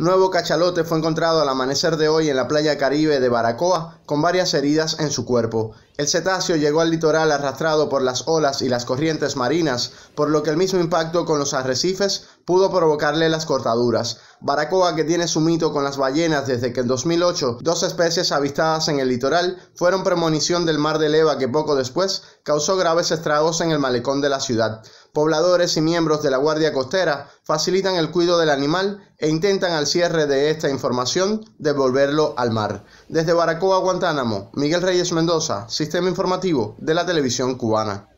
Nuevo cachalote fue encontrado al amanecer de hoy en la playa Caribe de Baracoa con varias heridas en su cuerpo. El cetáceo llegó al litoral arrastrado por las olas y las corrientes marinas, por lo que el mismo impacto con los arrecifes pudo provocarle las cortaduras. Baracoa, que tiene su mito con las ballenas desde que en 2008 dos especies avistadas en el litoral fueron premonición del mar de leva que poco después causó graves estragos en el malecón de la ciudad pobladores y miembros de la Guardia Costera facilitan el cuidado del animal e intentan al cierre de esta información devolverlo al mar. Desde Baracoa, Guantánamo, Miguel Reyes Mendoza, Sistema Informativo de la Televisión Cubana.